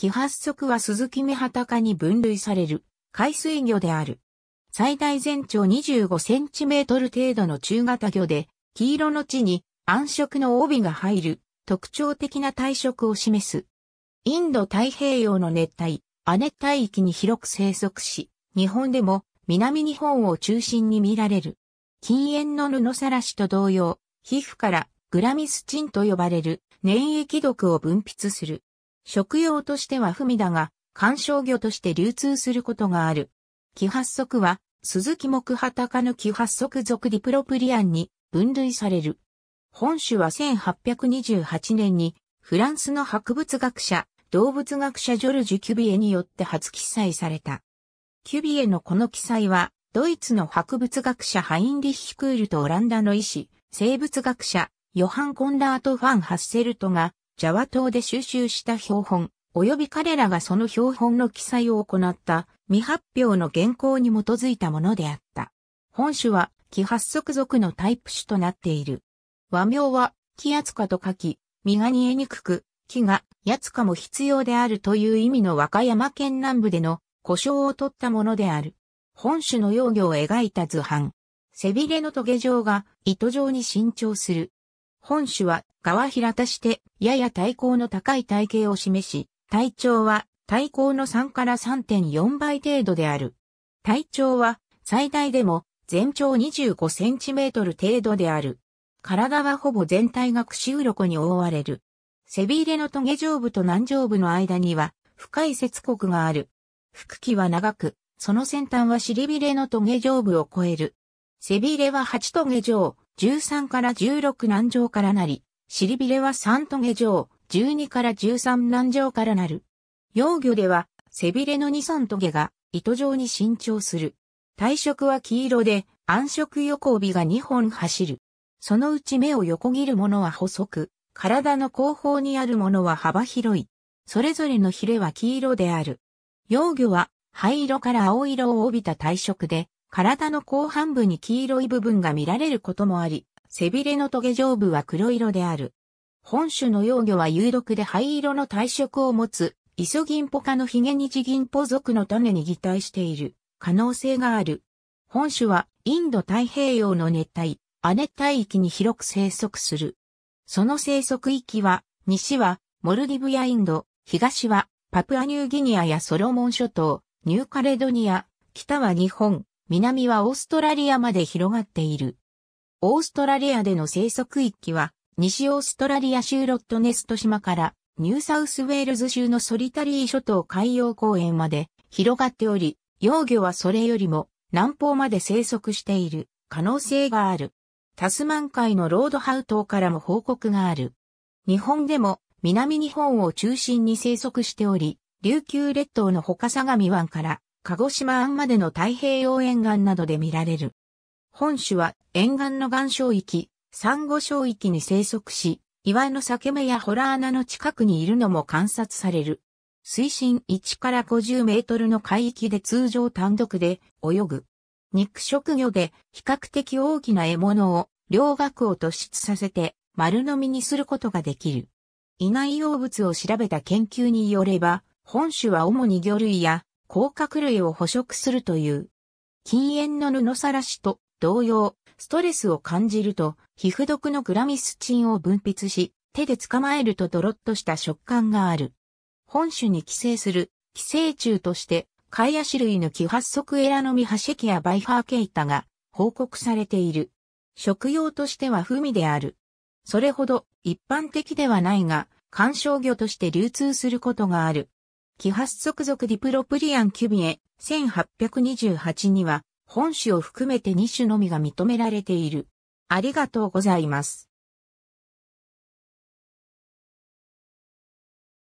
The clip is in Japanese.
揮発足は鈴木目畑に分類される海水魚である。最大全長25センチメートル程度の中型魚で、黄色の地に暗色の帯が入る特徴的な体色を示す。インド太平洋の熱帯、亜熱帯域に広く生息し、日本でも南日本を中心に見られる。禁煙の布さらしと同様、皮膚からグラミスチンと呼ばれる粘液毒を分泌する。食用としては味だが、観賞魚として流通することがある。ッ発足は、鈴木木旗科のッ発足属ディプロプリアンに分類される。本種は1828年に、フランスの博物学者、動物学者ジョルジュ・キュビエによって初記載された。キュビエのこの記載は、ドイツの博物学者ハインリッヒクールとオランダの医師、生物学者、ヨハン・コンラート・ファン・ハッセルトがジャワ島で収集した標本、及び彼らがその標本の記載を行った未発表の原稿に基づいたものであった。本種は揮発足属のタイプ種となっている。和名は、気圧化と書き、身が煮えにくく、木が、やつかも必要であるという意味の和歌山県南部での故障を取ったものである。本種の幼魚を描いた図版。背びれの棘状が糸状に伸長する。本種は皮平たして、やや体高の高い体型を示し、体長は体高の3から3.4倍程度である。体長は最大でも全長25センチメートル程度である。体はほぼ全体が串鱗に覆われる。背びれの棘上部と南上部の間には深い節骨がある。腹器は長く、その先端は尻びれの棘上部を超える。背びれは8棘上、13から16南上からなり、尻びれは三トゲ状、12から13南状からなる。幼魚では、背びれの2、3トゲが糸状に伸長する。体色は黄色で、暗色横帯が2本走る。そのうち目を横切るものは細く、体の後方にあるものは幅広い。それぞれのヒレは黄色である。幼魚は灰色から青色を帯びた体色で、体の後半部に黄色い部分が見られることもあり、背びれの棘上部は黒色である。本種の幼魚は有毒で灰色の体色を持つ、イソギンポ科のヒゲニジギンポ属の種に擬態している可能性がある。本種はインド太平洋の熱帯、亜熱帯域に広く生息する。その生息域は、西はモルディブやインド、東はパプアニューギニアやソロモン諸島、ニューカレドニア、北は日本、南はオーストラリアまで広がっている。オーストラリアでの生息域は、西オーストラリア州ロットネスト島から、ニューサウスウェールズ州のソリタリー諸島海洋公園まで広がっており、幼魚はそれよりも南方まで生息している可能性がある。タスマン海のロードハウ島からも報告がある。日本でも南日本を中心に生息しており、琉球列島の他相模湾から鹿児島湾までの太平洋沿岸などで見られる。本種は沿岸の岩礁域、珊瑚礁域に生息し、岩の裂け目や洞穴の近くにいるのも観察される。水深1から50メートルの海域で通常単独で泳ぐ。肉食魚で比較的大きな獲物を両額を突出させて丸飲みにすることができる。胃内容物を調べた研究によれば、本種は主に魚類や甲殻類を捕食するという。禁煙の布さらしと同様、ストレスを感じると、皮膚毒のグラミスチンを分泌し、手で捕まえるとドロッとした食感がある。本種に寄生する、寄生虫として、カイアシ類の気発足エラノミハシキやバイァーケイタが報告されている。食用としては不味である。それほど一般的ではないが、観賞魚として流通することがある。気発足属ディプロプリアンキュビエ1828には本種を含めて2種のみが認められている。ありがとうございます。